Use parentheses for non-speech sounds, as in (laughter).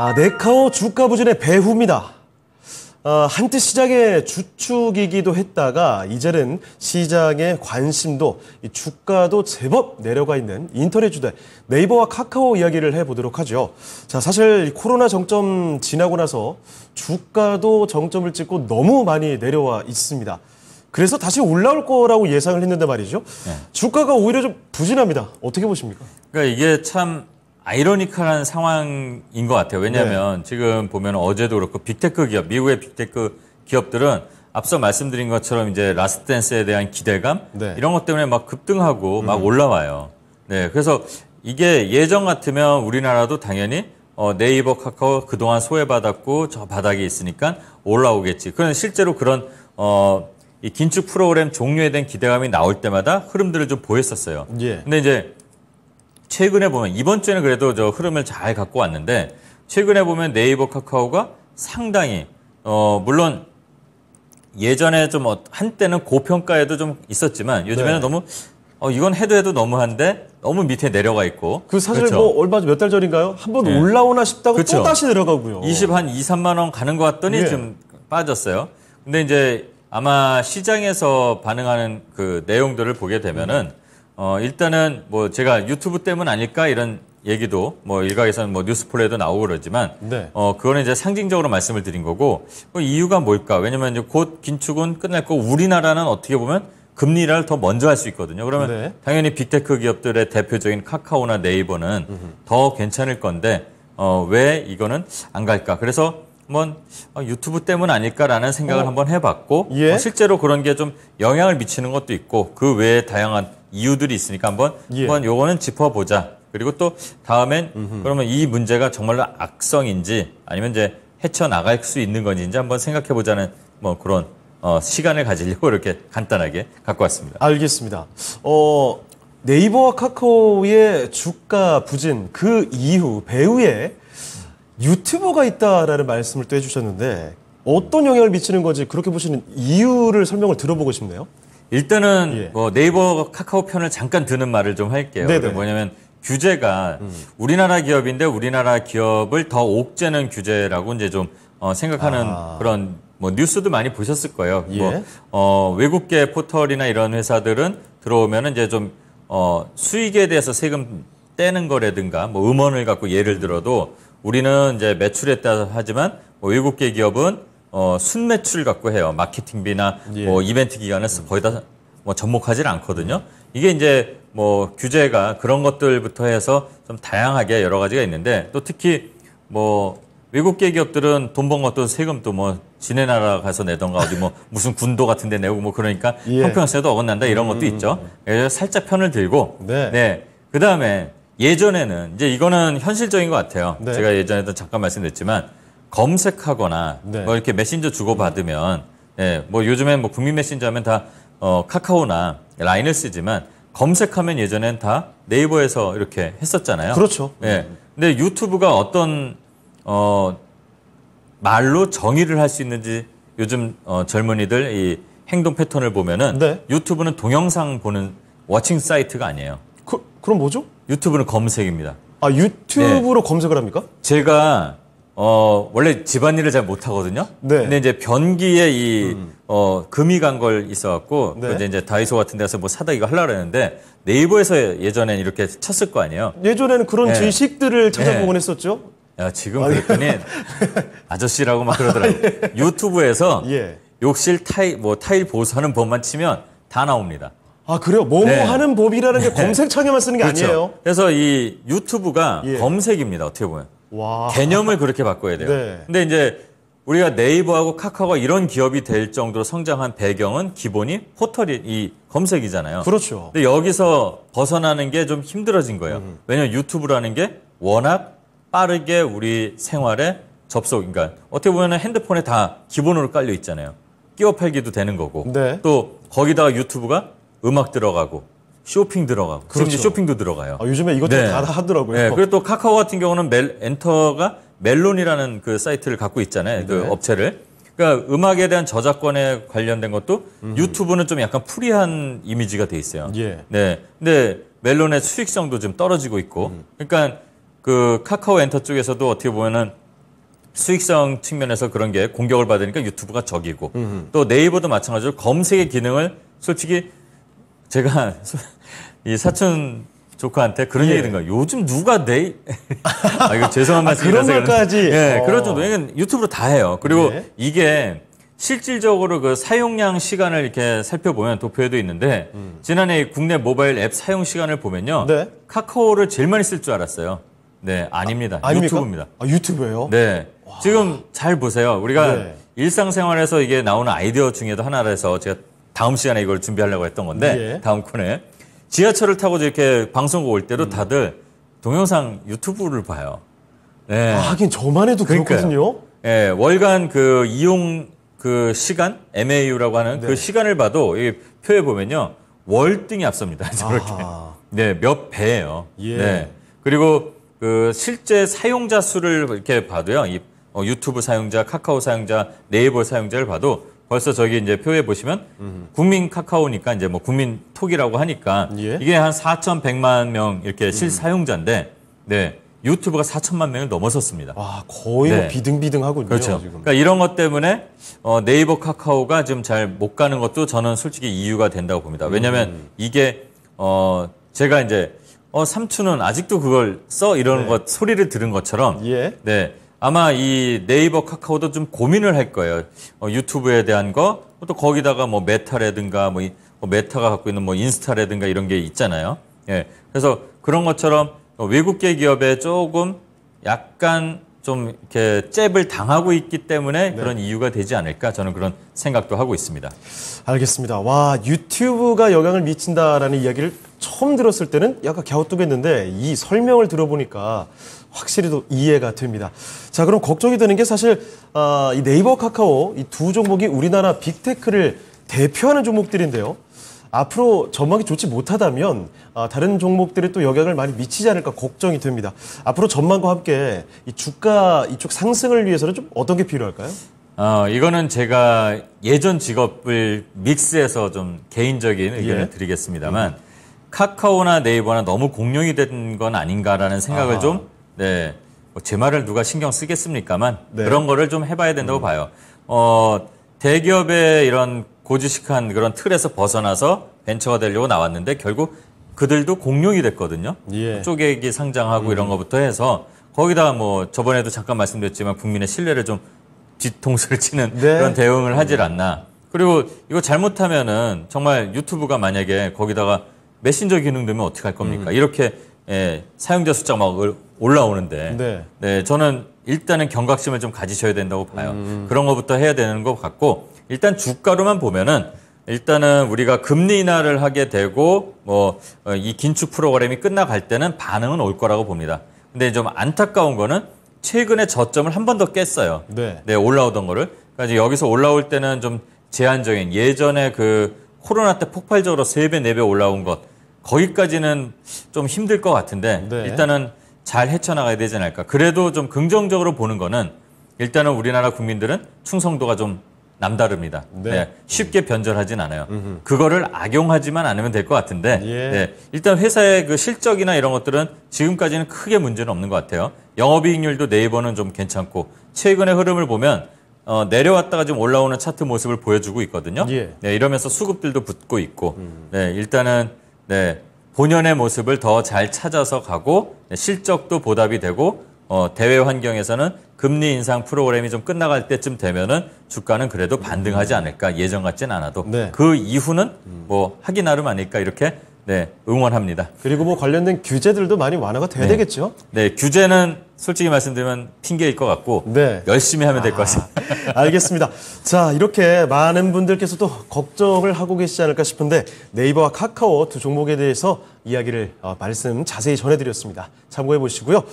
아, 네카오 주가 부진의 배후입니다. 아, 한때 시장의 주축이기도 했다가 이제는 시장의 관심도 이 주가도 제법 내려가 있는 인터넷 주대 네이버와 카카오 이야기를 해보도록 하죠. 자, 사실 코로나 정점 지나고 나서 주가도 정점을 찍고 너무 많이 내려와 있습니다. 그래서 다시 올라올 거라고 예상을 했는데 말이죠. 네. 주가가 오히려 좀 부진합니다. 어떻게 보십니까? 그러니까 이게 참 아이러니컬한 상황인 것 같아요. 왜냐하면 네. 지금 보면 어제도 그렇고 빅테크 기업, 미국의 빅테크 기업들은 앞서 말씀드린 것처럼 이제 라스트댄스에 대한 기대감 네. 이런 것 때문에 막 급등하고 음. 막 올라와요. 네, 그래서 이게 예전 같으면 우리나라도 당연히 어, 네이버 카카오 그동안 소외받았고 저 바닥에 있으니까 올라오겠지. 그런 그러니까 실제로 그런 어, 이 긴축 프로그램 종료에 대한 기대감이 나올 때마다 흐름들을 좀 보였었어요. 예. 근데 이제 최근에 보면 이번 주에는 그래도 저 흐름을 잘 갖고 왔는데 최근에 보면 네이버 카카오가 상당히 어 물론 예전에 좀 어, 한때는 고평가에도 좀 있었지만 요즘에는 네. 너무 어 이건 해도 해도 너무한데 너무 밑에 내려가 있고 그 사실 그렇죠? 뭐 얼마 몇 달 전인가요? 한번 네. 올라오나 싶다고 그렇죠? 또 다시 내려가고요. 20한 2, 3만 원 가는 것 같더니 네. 좀 빠졌어요. 근데 이제 아마 시장에서 반응하는 그 내용들을 보게 되면은 음. 어, 일단은 뭐 제가 유튜브 때문 아닐까 이런 얘기도 뭐 일각에서는 뭐 뉴스폴에도 나오고 그러지만 네. 어 그거는 이제 상징적으로 말씀을 드린 거고 그 이유가 뭘까? 왜냐면 이제 곧 긴축은 끝날 거고 우리나라는 어떻게 보면 금리를 더 먼저 할 수 있거든요. 그러면 네. 당연히 빅테크 기업들의 대표적인 카카오나 네이버는 음흠. 더 괜찮을 건데 어 왜 이거는 안 갈까? 그래서 한번 뭐, 어, 유튜브 때문 아닐까라는 생각을 어. 한번 해봤고 어, 예? 실제로 그런 게 좀 영향을 미치는 것도 있고 그 외에 다양한 이유들이 있으니까 한번 예. 한번 요거는 짚어보자. 그리고 또 다음엔 음흠. 그러면 이 문제가 정말로 악성인지 아니면 이제 헤쳐 나갈 수 있는 건지 한번 생각해 보자는 뭐 그런 어, 시간을 가지려고 (laughs) 이렇게 간단하게 갖고 왔습니다. 알겠습니다. 어, 네이버와 카카오의 주가 부진 그 이후 배후에 유튜버가 있다라는 말씀을 또 해주셨는데 어떤 영향을 미치는 건지 그렇게 보시는 이유를 설명을 들어보고 싶네요. 일단은 예. 뭐 네이버 카카오 편을 잠깐 드는 말을 좀 할게요. 네네. 뭐냐면 규제가 음. 우리나라 기업인데 우리나라 기업을 더 옥죄는 규제라고 이제 좀 어, 생각하는 아. 그런 뭐 뉴스도 많이 보셨을 거예요. 예. 뭐 어, 외국계 포털이나 이런 회사들은 들어오면 이제 좀 어, 수익에 대해서 세금 떼는 거라든가 뭐 음원을 갖고 예를 들어도 우리는 이제 매출에 따라 서 하지만 뭐 7개 기업은 어, 순매출 갖고 해요. 마케팅비나 예. 뭐 이벤트 기간을 거의 다뭐 접목하지 않거든요. 이게 이제 뭐 규제가 그런 것들부터 해서 좀 다양하게 여러 가지가 있는데 또 특히 뭐 외국계 기업들은 돈 번 것도 세금도 뭐 지네 나라 가서 내던가 어디 뭐 (laughs) 무슨 군도 같은 데 내고 뭐 그러니까 예. 형평성에도 어긋난다 이런 음, 것도 음, 있죠. 음. 그래서 살짝 편을 들고 네. 네. 그다음에 예전에는 이제 이거는 현실적인 것 같아요. 네. 제가 예전에도 잠깐 말씀드렸지만 검색하거나 네. 뭐 이렇게 메신저 주고 받으면 예, 뭐 요즘엔 뭐 국민 메신저면 다 어, 카카오나 라인을 쓰지만 검색하면 예전엔 다 네이버에서 이렇게 했었잖아요. 그렇죠. 예. 근데 유튜브가 어떤 어 말로 정의를 할 수 있는지 요즘 어, 젊은이들 이 행동 패턴을 보면은 네. 유튜브는 동영상 보는 워칭 사이트가 아니에요. 그, 그럼 뭐죠? 유튜브는 검색입니다. 아 유튜브로 네. 검색을 합니까? 제가 어 원래 집안일을 잘 못하거든요. 네. 근데 이제 변기에 이 음. 어, 금이 간 걸 있어갖고 네. 이제, 이제 다이소 같은 데서 뭐 사다 이거 하려고 했는데 네이버에서 예전엔 이렇게 쳤을 거 아니에요. 예전에는 그런 네. 지식들을 네. 찾아보곤 했었죠. 야, 지금 그랬더니 아, 예. (laughs) 아저씨라고 막그러더라고 (laughs) 예. 유튜브에서 예. 욕실 타일 뭐 타일 보수하는 법만 치면 다 나옵니다. 아 그래요? 뭐뭐 네. 하는 법이라는 게 네. 검색창에만 쓰는 게 그렇죠. 아니에요? 그래서 이 유튜브가 예. 검색입니다. 어떻게 보면 와. 개념을 그렇게 바꿔야 돼요. 네. 근데 이제 우리가 네이버하고 카카오가 이런 기업이 될 정도로 성장한 배경은 기본이 포털이 이 검색이잖아요. 그렇죠. 근데 여기서 벗어나는 게 좀 힘들어진 거예요. 음. 왜냐면 유튜브라는 게 워낙 빠르게 우리 생활에 접속, 그러니까 어떻게 보면 핸드폰에 다 기본으로 깔려 있잖아요. 끼워 팔기도 되는 거고 네. 또 거기다가 유튜브가 음악 들어가고 쇼핑 들어가고 그렇죠. 지금 쇼핑도 들어가요. 아, 요즘에 이것도 네. 다 하더라고요. 네. 그리고 또 카카오 같은 경우는 멜, 엔터가 멜론이라는 그 사이트를 갖고 있잖아요. 그 네. 업체를. 그러니까 음악에 대한 저작권에 관련된 것도 음. 유튜브는 좀 약간 프리한 이미지가 돼 있어요. 예. 네. 근데 멜론의 수익성도 좀 떨어지고 있고. 음. 그러니까 그 카카오 엔터 쪽에서도 어떻게 보면은 수익성 측면에서 그런 게 공격을 받으니까 유튜브가 적이고 음. 또 네이버도 마찬가지로 검색의 기능을 솔직히 제가 (laughs) 이 사촌 조카한테 그런 예. 얘기 든가 요즘 누가 내 (laughs) 아, 이거 죄송한 말씀 아, 그런 것까지 예 네, 어. 그런 정도 이건 유튜브로 다 해요 그리고 네. 이게 실질적으로 그 사용량 시간을 이렇게 살펴보면 도표에도 있는데 음. 지난해 국내 모바일 앱 사용 시간을 보면요 네. 카카오를 제일 많이 쓸 줄 알았어요 네 아, 아닙니다 아, 유튜브입니다 아 유튜브예요 네 와. 지금 잘 보세요 우리가 네. 일상생활에서 이게 나오는 아이디어 중에도 하나라서 제가 다음 시간에 이걸 준비하려고 했던 건데 예. 다음 코너에 지하철을 타고 이렇게 방송국 올 때도 다들 동영상 유튜브를 봐요. 네. 아, 하긴 저만 해도 그러니요렇거든요 예, 네, 월간 그 이용 그 시간 MAU라고 하는 그 네. 그 시간을 봐도 이 표에 보면요 월등히 앞섭니다. (laughs) 저렇게 네몇 배예요. 예. 네 그리고 그 실제 사용자 수를 이렇게 봐도요 이 어, 유튜브 사용자, 카카오 사용자, 네이버 사용자를 봐도 벌써 저기 이제 표에 보시면 음. 국민 카카오니까 이제 뭐 국민 톡이라고 하니까 예? 이게 한 4,100만 명 이렇게 실사용자인데 네. 유튜브가 4천만 명을 넘어섰습니다. 와 거의 뭐 네. 비등비등하고요 그렇죠. 지금. 그러니까 이런 것 때문에 어, 네이버 카카오가 지금 잘 못 가는 것도 저는 솔직히 이유가 된다고 봅니다. 왜냐하면 음. 이게 어, 제가 이제 어, 삼촌은 아직도 그걸 써 이런 네. 것 소리를 들은 것처럼 예. 네 아마 이 네이버 카카오도 좀 고민을 할 거예요. 어, 유튜브에 대한 거, 또 거기다가 뭐 메타라든가 뭐, 이, 뭐 메타가 갖고 있는 뭐 인스타라든가 이런 게 있잖아요. 예. 그래서 그런 것처럼 어, 외국계 기업에 조금 약간 좀 이렇게 잽을 당하고 있기 때문에 네. 그런 이유가 되지 않을까 저는 그런 생각도 하고 있습니다. 알겠습니다. 와 유튜브가 영향을 미친다라는 이야기를 처음 들었을 때는 약간 갸우뚱했는데 이 설명을 들어보니까 확실히 또 이해가 됩니다. 자, 그럼 걱정이 되는 게 사실 아, 이 네이버 카카오 이 두 종목이 우리나라 빅테크를 대표하는 종목들인데요. 앞으로 전망이 좋지 못하다면 아, 다른 종목들이 또 영향을 많이 미치지 않을까 걱정이 됩니다. 앞으로 전망과 함께 이 주가 이쪽 상승을 위해서는 좀 어떤 게 필요할까요? 어, 이거는 제가 예전 직업을 믹스해서 좀 개인적인 의견을 예. 드리겠습니다만 음. 카카오나 네이버나 너무 공룡이 된 건 아닌가라는 생각을 아좀 네. 뭐 제 말을 누가 신경 쓰겠습니까만 네. 그런 거를 좀 해봐야 된다고 음. 봐요. 어, 대기업의 이런 고지식한 그런 틀에서 벗어나서 벤처가 되려고 나왔는데 결국 그들도 공룡이 됐거든요. 예. 쪼개기 상장하고 음. 이런 것부터 해서 거기다 뭐 저번에도 잠깐 말씀드렸지만 국민의 신뢰를 좀 뒤통수를 치는 네. 그런 대응을 하질 네. 않나. 그리고 이거 잘못하면은 정말 유튜브가 만약에 거기다가 메신저 기능 되면 어떻게 할 겁니까? 음. 이렇게 예, 사용자 숫자 막 올라오는데 네. 네. 저는 일단은 경각심을 좀 가지셔야 된다고 봐요. 음. 그런 것부터 해야 되는 것 같고 일단 주가로만 보면은 일단은 우리가 금리 인하를 하게 되고 뭐이 어, 긴축 프로그램이 끝나갈 때는 반응은 올 거라고 봅니다. 근데 좀 안타까운 거는 최근에 저점을 한 번 더 깼어요. 네. 네 올라오던 거를. 그러니 여기서 올라올 때는 좀 제한적인 예전에 그 코로나 때 폭발적으로 세 배 네배 네 올라온 것 거기까지는 좀 힘들 것 같은데 네. 일단은 잘 헤쳐나가야 되지 않을까. 그래도 좀 긍정적으로 보는 거는 일단은 우리나라 국민들은 충성도가 좀 남다릅니다. 네. 네. 쉽게 변절하진 않아요. 음흠. 그거를 악용하지만 않으면 될 것 같은데 예. 네. 일단 회사의 그 실적이나 이런 것들은 지금까지는 크게 문제는 없는 것 같아요. 영업이익률도 네이버는 좀 괜찮고 최근의 흐름을 보면 어, 내려왔다가 좀 올라오는 차트 모습을 보여주고 있거든요. 예. 네, 이러면서 수급들도 붙고 있고, 음. 네, 일단은 네, 본연의 모습을 더 잘 찾아서 가고 네, 실적도 보답이 되고 어, 대외 환경에서는 금리 인상 프로그램이 좀 끝나갈 때쯤 되면은 주가는 그래도 반등하지 않을까 예전 같진 않아도 네. 그 이후는 음. 뭐 하기 나름 아닐까 이렇게 네, 응원합니다. 그리고 뭐 관련된 규제들도 많이 완화가 돼야 네. 되겠죠? 네, 규제는 솔직히 말씀드리면 핑계일 것 같고 네. 열심히 하면 될 것 같습니다. 아, 알겠습니다. 자, 이렇게 많은 분들께서도 걱정을 하고 계시지 않을까 싶은데 네이버와 카카오 두 종목에 대해서 이야기를 어, 말씀 자세히 전해드렸습니다. 참고해 보시고요.